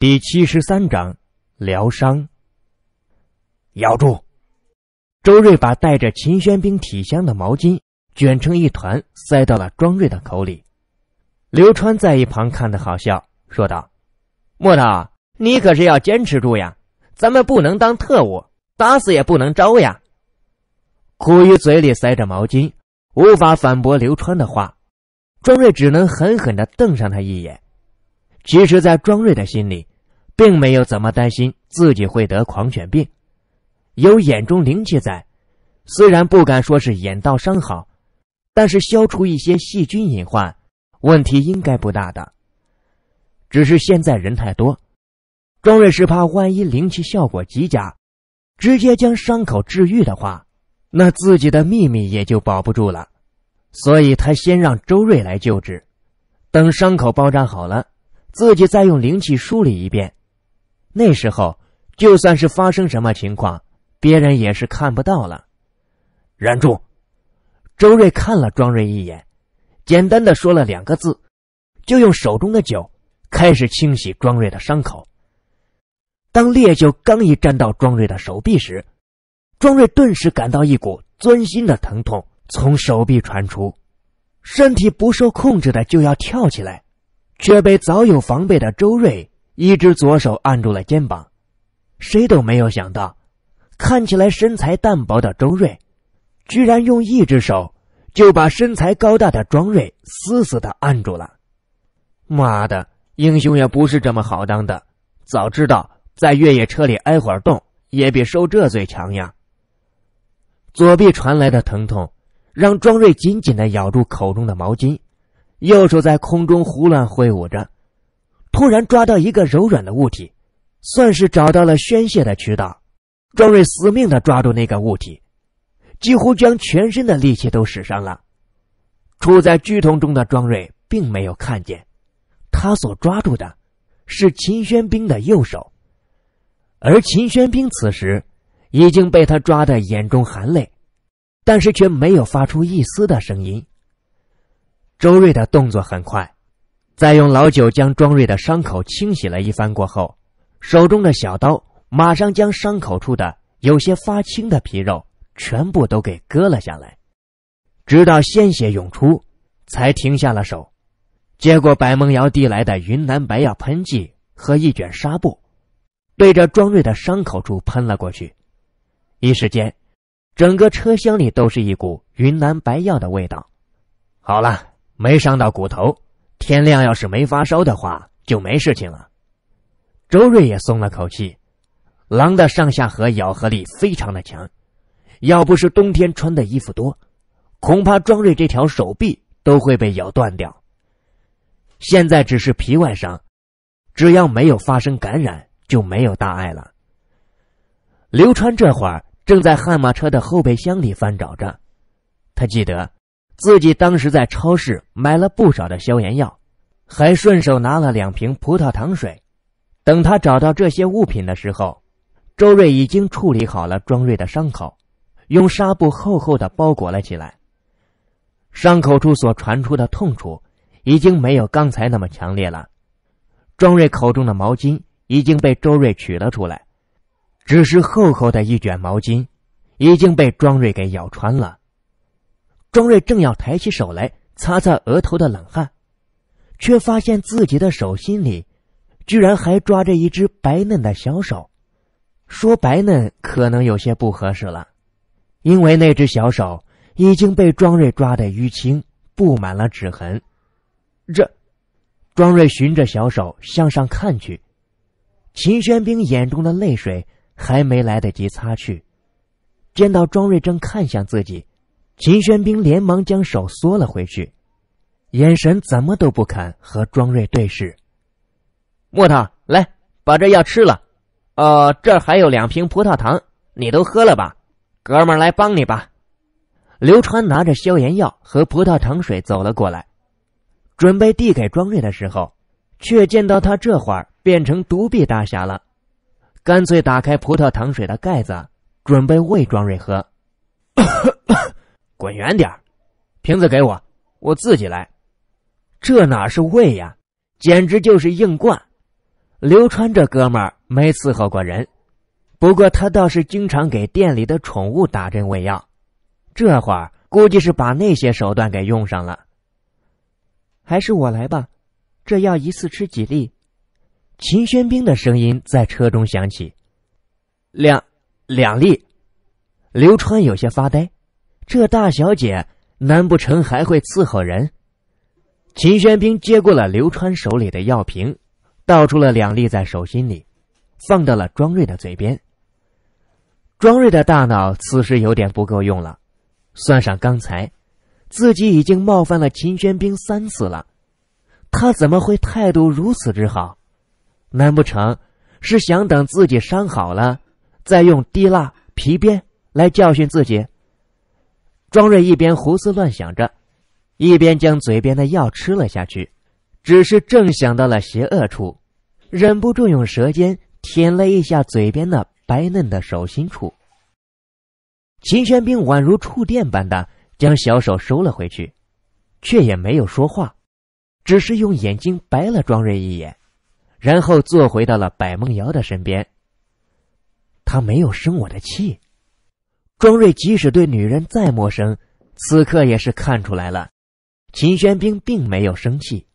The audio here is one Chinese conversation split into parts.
第七十三章疗伤。咬住，周瑞把带着秦宣兵体香的毛巾卷成一团，塞到了庄瑞的口里。刘川在一旁看得好笑，说道：“木头，你可是要坚持住呀！咱们不能当特务，打死也不能招呀！”苦于嘴里塞着毛巾，无法反驳刘川的话，庄瑞只能狠狠的瞪上他一眼。其实，在庄瑞的心里。并没有怎么担心自己会得狂犬病，有眼中灵气在，虽然不敢说是眼道伤好，但是消除一些细菌隐患，问题应该不大的。只是现在人太多，庄瑞是怕万一灵气效果极佳，直接将伤口治愈的话，那自己的秘密也就保不住了，所以他先让周瑞来救治，等伤口包扎好了，自己再用灵气梳理一遍。那时候，就算是发生什么情况，别人也是看不到了。忍住，周瑞看了庄瑞一眼，简单的说了两个字，就用手中的酒开始清洗庄瑞的伤口。当烈酒刚一沾到庄瑞的手臂时，庄瑞顿时感到一股钻心的疼痛从手臂传出，身体不受控制的就要跳起来，却被早有防备的周瑞。一只左手按住了肩膀，谁都没有想到，看起来身材淡薄的周瑞，居然用一只手就把身材高大的庄瑞死死的按住了。妈的，英雄也不是这么好当的，早知道在越野车里挨会儿冻也比受这罪强呀。左臂传来的疼痛，让庄瑞紧紧的咬住口中的毛巾，右手在空中胡乱挥舞着。突然抓到一个柔软的物体，算是找到了宣泄的渠道。庄瑞死命的抓住那个物体，几乎将全身的力气都使上了。处在剧痛中的庄瑞并没有看见，他所抓住的，是秦宣兵的右手。而秦宣兵此时，已经被他抓得眼中含泪，但是却没有发出一丝的声音。周瑞的动作很快。再用老酒将庄瑞的伤口清洗了一番过后，手中的小刀马上将伤口处的有些发青的皮肉全部都给割了下来，直到鲜血涌出，才停下了手。接过白梦瑶递来的云南白药喷剂和一卷纱布，对着庄瑞的伤口处喷了过去。一时间，整个车厢里都是一股云南白药的味道。好了，没伤到骨头。天亮，要是没发烧的话，就没事情了。周瑞也松了口气。狼的上下颌咬合力非常的强，要不是冬天穿的衣服多，恐怕庄瑞这条手臂都会被咬断掉。现在只是皮外伤，只要没有发生感染，就没有大碍了。刘川这会儿正在悍马车的后备箱里翻找着，他记得。自己当时在超市买了不少的消炎药，还顺手拿了两瓶葡萄糖水。等他找到这些物品的时候，周瑞已经处理好了庄瑞的伤口，用纱布厚厚的包裹了起来。伤口处所传出的痛楚已经没有刚才那么强烈了。庄瑞口中的毛巾已经被周瑞取了出来，只是厚厚的一卷毛巾已经被庄瑞给咬穿了。庄瑞正要抬起手来擦擦额头的冷汗，却发现自己的手心里，居然还抓着一只白嫩的小手。说白嫩可能有些不合适了，因为那只小手已经被庄瑞抓得淤青，布满了指痕。这，庄瑞循着小手向上看去，秦宣兵眼中的泪水还没来得及擦去，见到庄瑞正看向自己。秦宣兵连忙将手缩了回去，眼神怎么都不肯和庄瑞对视。木头，来，把这药吃了。哦，这还有两瓶葡萄糖，你都喝了吧。哥们儿，来帮你吧。刘川拿着消炎药和葡萄糖水走了过来，准备递给庄瑞的时候，却见到他这会儿变成独臂大侠了，干脆打开葡萄糖水的盖子，准备喂庄瑞喝。滚远点瓶子给我，我自己来。这哪是喂呀，简直就是硬灌。刘川这哥们儿没伺候过人，不过他倒是经常给店里的宠物打针喂药。这会儿估计是把那些手段给用上了。还是我来吧，这药一次吃几粒？秦宣冰的声音在车中响起。两两粒。刘川有些发呆。这大小姐难不成还会伺候人？秦宣兵接过了刘川手里的药瓶，倒出了两粒在手心里，放到了庄瑞的嘴边。庄瑞的大脑此时有点不够用了，算上刚才，自己已经冒犯了秦宣兵三次了，他怎么会态度如此之好？难不成是想等自己伤好了，再用滴蜡皮鞭来教训自己？庄瑞一边胡思乱想着，一边将嘴边的药吃了下去。只是正想到了邪恶处，忍不住用舌尖舔了一下嘴边那白嫩的手心处。秦玄冰宛如触电般的将小手收了回去，却也没有说话，只是用眼睛白了庄瑞一眼，然后坐回到了百梦瑶的身边。他没有生我的气。庄睿即使对女人再陌生，此刻也是看出来了。秦宣兵并没有生气，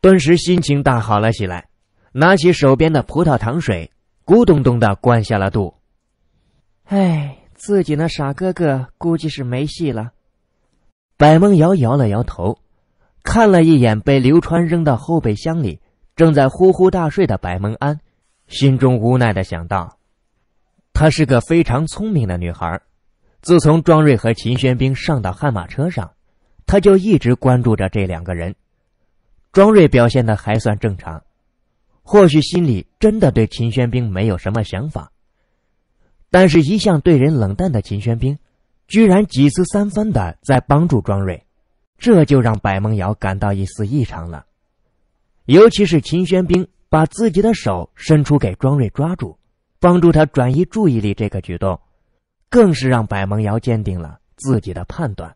顿时心情大好了起来，拿起手边的葡萄糖水，咕咚咚的灌下了肚。唉，自己那傻哥哥估计是没戏了。百梦瑶摇了摇头，看了一眼被刘川扔到后备箱里，正在呼呼大睡的白梦安，心中无奈的想到：她是个非常聪明的女孩自从庄瑞和秦宣兵上到悍马车上，他就一直关注着这两个人。庄瑞表现的还算正常，或许心里真的对秦宣兵没有什么想法。但是，一向对人冷淡的秦宣兵，居然几次三番的在帮助庄瑞，这就让白梦瑶感到一丝异常了。尤其是秦宣兵把自己的手伸出给庄瑞抓住，帮助他转移注意力这个举动。更是让百梦瑶坚定了自己的判断。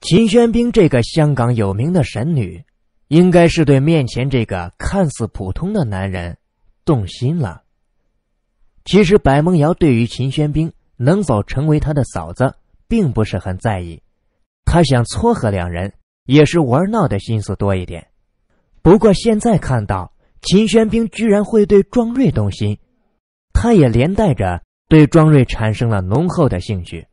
秦宣兵这个香港有名的神女，应该是对面前这个看似普通的男人动心了。其实，百梦瑶对于秦宣兵能否成为她的嫂子，并不是很在意。她想撮合两人，也是玩闹的心思多一点。不过，现在看到秦宣兵居然会对庄瑞动心，她也连带着。对庄瑞产生了浓厚的兴趣，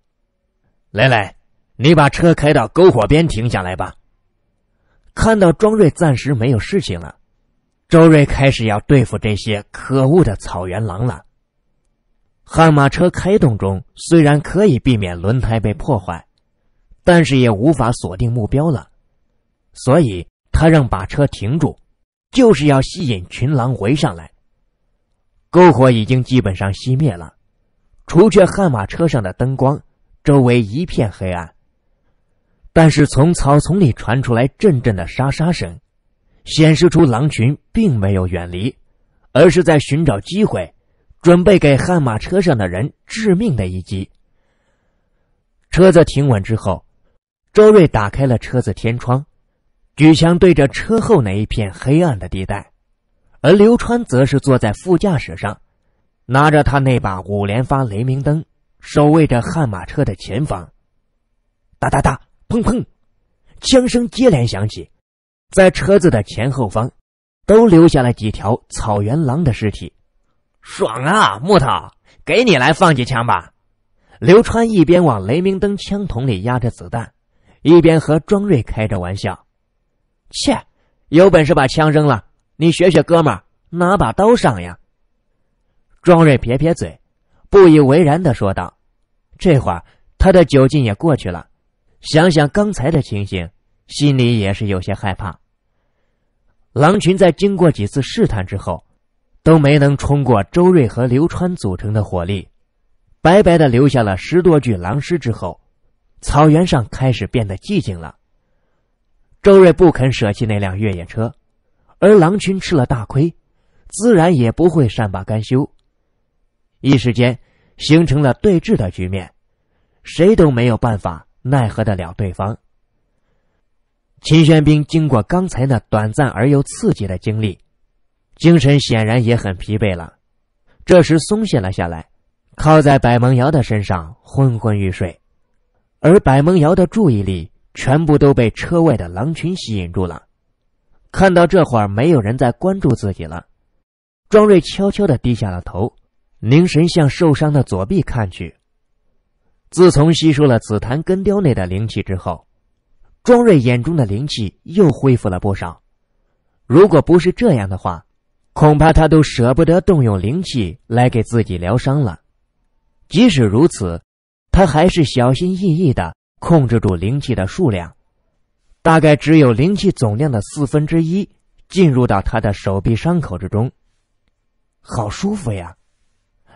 来来，你把车开到篝火边停下来吧。看到庄瑞暂时没有事情了，周瑞开始要对付这些可恶的草原狼了。悍马车开动中，虽然可以避免轮胎被破坏，但是也无法锁定目标了，所以他让把车停住，就是要吸引群狼围上来。篝火已经基本上熄灭了。除却悍马车上的灯光，周围一片黑暗。但是从草丛里传出来阵阵的沙沙声，显示出狼群并没有远离，而是在寻找机会，准备给悍马车上的人致命的一击。车子停稳之后，周瑞打开了车子天窗，举枪对着车后那一片黑暗的地带，而刘川则是坐在副驾驶上。拿着他那把五连发雷鸣灯，守卫着悍马车的前方。哒哒哒，砰砰，枪声接连响起，在车子的前后方，都留下了几条草原狼的尸体。爽啊，木头，给你来放几枪吧！刘川一边往雷鸣灯枪筒里压着子弹，一边和庄瑞开着玩笑：“切，有本事把枪扔了，你学学哥们儿，拿把刀上呀！”庄瑞撇撇嘴，不以为然的说道：“这会儿他的酒劲也过去了，想想刚才的情形，心里也是有些害怕。”狼群在经过几次试探之后，都没能冲过周瑞和刘川组成的火力，白白的留下了十多具狼尸之后，草原上开始变得寂静了。周瑞不肯舍弃那辆越野车，而狼群吃了大亏，自然也不会善罢甘休。一时间，形成了对峙的局面，谁都没有办法奈何得了对方。秦宣兵经过刚才那短暂而又刺激的经历，精神显然也很疲惫了。这时松懈了下来，靠在百萌瑶的身上，昏昏欲睡。而百萌瑶的注意力全部都被车外的狼群吸引住了。看到这会儿没有人再关注自己了，庄瑞悄悄的低下了头。凝神向受伤的左臂看去。自从吸收了紫檀根雕内的灵气之后，庄瑞眼中的灵气又恢复了不少。如果不是这样的话，恐怕他都舍不得动用灵气来给自己疗伤了。即使如此，他还是小心翼翼的控制住灵气的数量，大概只有灵气总量的四分之一进入到他的手臂伤口之中。好舒服呀！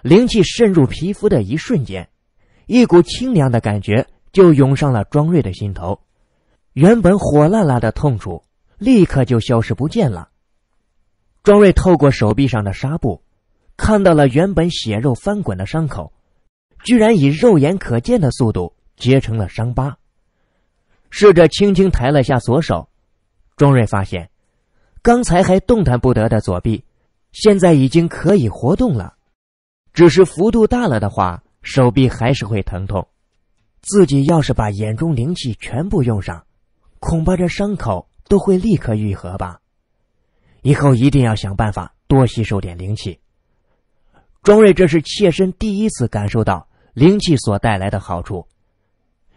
灵气渗入皮肤的一瞬间，一股清凉的感觉就涌上了庄瑞的心头。原本火辣辣的痛楚立刻就消失不见了。庄瑞透过手臂上的纱布，看到了原本血肉翻滚的伤口，居然以肉眼可见的速度结成了伤疤。试着轻轻抬了下左手，庄瑞发现，刚才还动弹不得的左臂，现在已经可以活动了。只是幅度大了的话，手臂还是会疼痛。自己要是把眼中灵气全部用上，恐怕这伤口都会立刻愈合吧。以后一定要想办法多吸收点灵气。庄瑞这是切身第一次感受到灵气所带来的好处，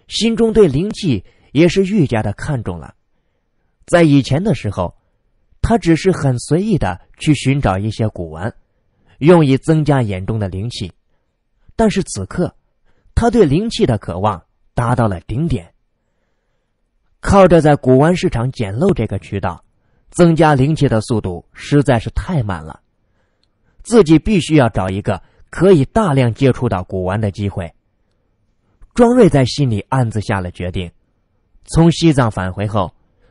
心中对灵气也是愈加的看重了。在以前的时候，他只是很随意的去寻找一些古玩。用以增加眼中的灵气，但是此刻，他对灵气的渴望达到了顶点。靠着在古玩市场捡漏这个渠道，增加灵气的速度实在是太慢了，自己必须要找一个可以大量接触到古玩的机会。庄瑞在心里暗自下了决定，从西藏返回后，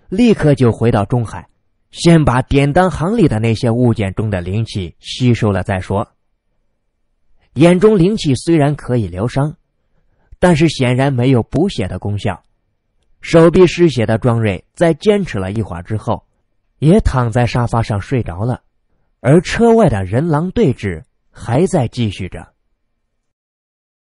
立刻就回到中海。先把典当行里的那些物件中的灵气吸收了再说。眼中灵气虽然可以疗伤，但是显然没有补血的功效。手臂失血的庄瑞在坚持了一会儿之后，也躺在沙发上睡着了。而车外的人狼对峙还在继续着。